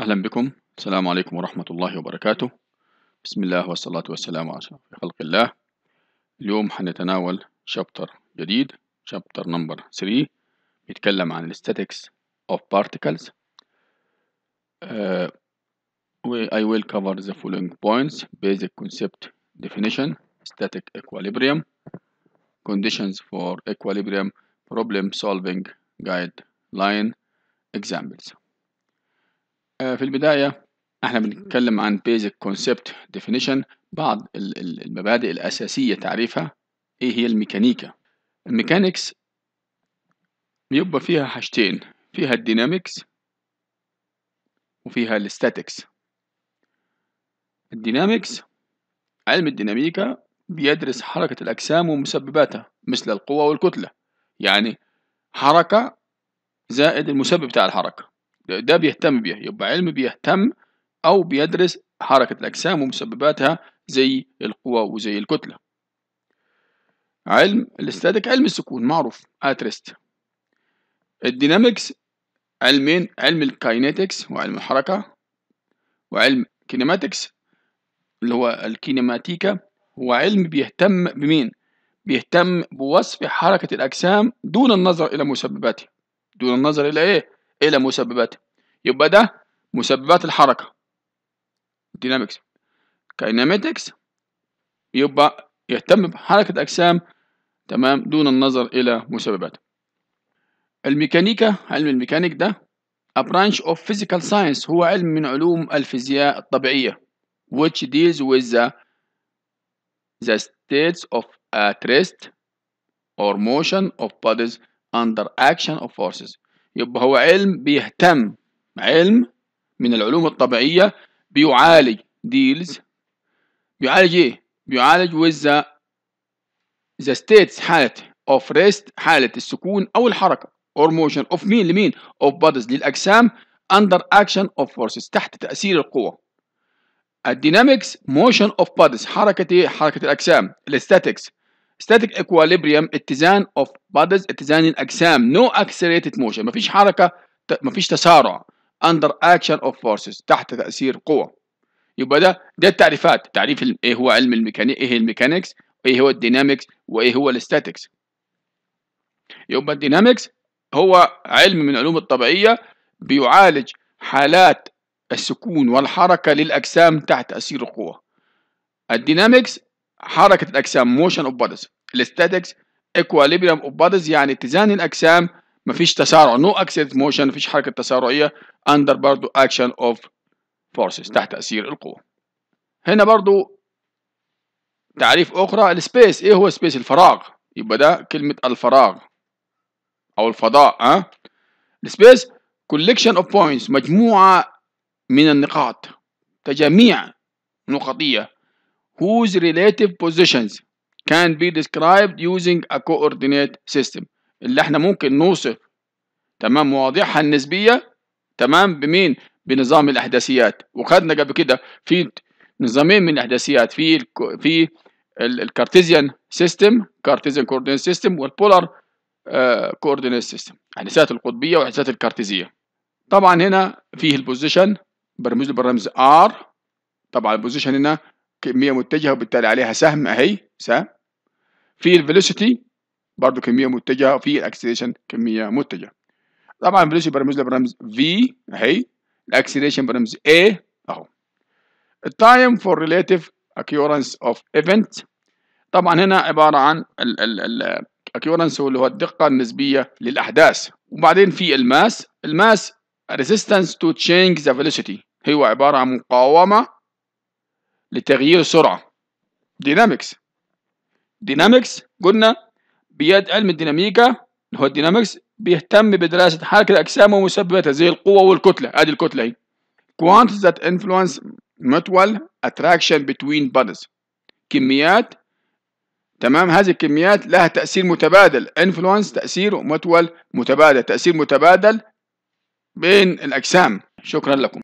أهلا بكم السلام عليكم ورحمة الله وبركاته بسم الله والصلاة والسلام على أشرف خلق الله اليوم هنتناول شابتر جديد شابتر نمبر 3 بيتكلم عن statics of particles uh, I will cover the following points basic concept definition static equilibrium conditions for equilibrium problem solving guideline examples آه، في البداية احنا بنتكلم عن basic concept definition بعض المبادئ الأساسية تعريفها ايه هي الميكانيكا الميكانيكس بيبقى فيها حاجتين فيها الديناميكس وفيها الاستاتيكس الديناميكس علم الديناميكا بيدرس حركة الأجسام ومسبباتها مثل القوة والكتلة يعني حركة زائد المسبب بتاع الحركة ده بيهتم بيها يبقى علم بيهتم أو بيدرس حركة الأجسام ومسبباتها زي القوى وزي الكتلة علم الاستاتيك علم السكون معروف اترست الدينامكس علمين علم الكاينيتكس وعلم الحركة وعلم كينيماتكس اللي هو الكينيماتيكا هو علم بيهتم بمين؟ بيهتم بوصف حركة الأجسام دون النظر إلى مسبباتها دون النظر إلى إيه؟ الى مسببات يبقى ده مسببات الحركه ديناميكس كايناميتكس يبقى يهتم بحركه الاجسام تمام دون النظر الى مسببات الميكانيكا علم الميكانيك ده A branch of physical science هو علم من علوم الفيزياء الطبيعية which deals with the, the states of at rest or motion of bodies under action of forces يبقى هو علم بيهتم علم من العلوم الطبيعية بيعالج ديلز بيعالج ايه؟ بيعالج with the, the states حالة of rest حالة السكون أو الحركة or motion of مين لمين؟ of bodies للأجسام under action of forces تحت تأثير القوى الدينامكس motion of bodies حركة ايه؟ حركة الأجسام الاستاتكس static equilibrium اتزان of bodies اتزان الاجسام no accelerated motion مفيش حركه مفيش تسارع under action of forces تحت تاثير قوه يبقى ده ده التعريفات تعريف ايه هو علم الميكانيك ايه الميكانكس ايه هو الديناميكس وايه هو الاستاتكس يبقى الديناميكس هو علم من العلوم الطبيعيه بيعالج حالات السكون والحركه للاجسام تحت تاثير القوه الديناميكس حركه الاجسام موشن اوف بادز الاستاتكس ايكواليبريم اوف بادز يعني اتزان الاجسام مفيش تسارع نو اكسس موشن مفيش حركه تسارعيه اندر برضو اكشن اوف فورسز تحت تاثير القوه هنا برضو تعريف اخرى السبيس ايه هو سبيس الفراغ يبقى ده كلمه الفراغ او الفضاء ها أه؟ السبيس كوليكشن اوف بوينتس مجموعه من النقاط تجميع نقطيه whose relative positions can be described using a coordinate system اللي احنا ممكن نوصف تمام مواضيعها النسبية تمام بمين بنظام الأحداثيات وخدنا قبل كده في نظامين من الأحداثيات في في الكارتيزيان سيستم كارتيزيان كوردينيت سيستم والبولار كوردينيت سيستم احداثيات القطبية واحداثيات الكارتيزية طبعا هنا فيه البوزيشن برمز له بالرمز R طبعا البوزيشن هنا كميه متجهه وبالتالي عليها سهم اهي سهم في الفيلوسيتي برضه كميه متجهه وفي الاكسلريشن كميه متجهه طبعا الفيلوسيتي برمز له برمز في اهي الاكسلريشن برمز A اهو التايم فور ريليتيف occurrence اوف ايفنت طبعا هنا عباره عن الاكيورنس اللي هو الدقه النسبيه للاحداث وبعدين في الماس الماس resistance to change the velocity هو عباره عن مقاومه لتغيير سرعة دينامكس دينامكس قلنا بيد علم الديناميكا اللي هو الدينامكس بيهتم بدراسة حركة الأجسام ومسبباتها زي القوة والكتلة هذه الكتلة هي quantities that influence mutual attraction between bodies كميات تمام هذه الكميات لها تأثير متبادل influence تأثير mutual متبادل تأثير متبادل بين الأجسام شكرا لكم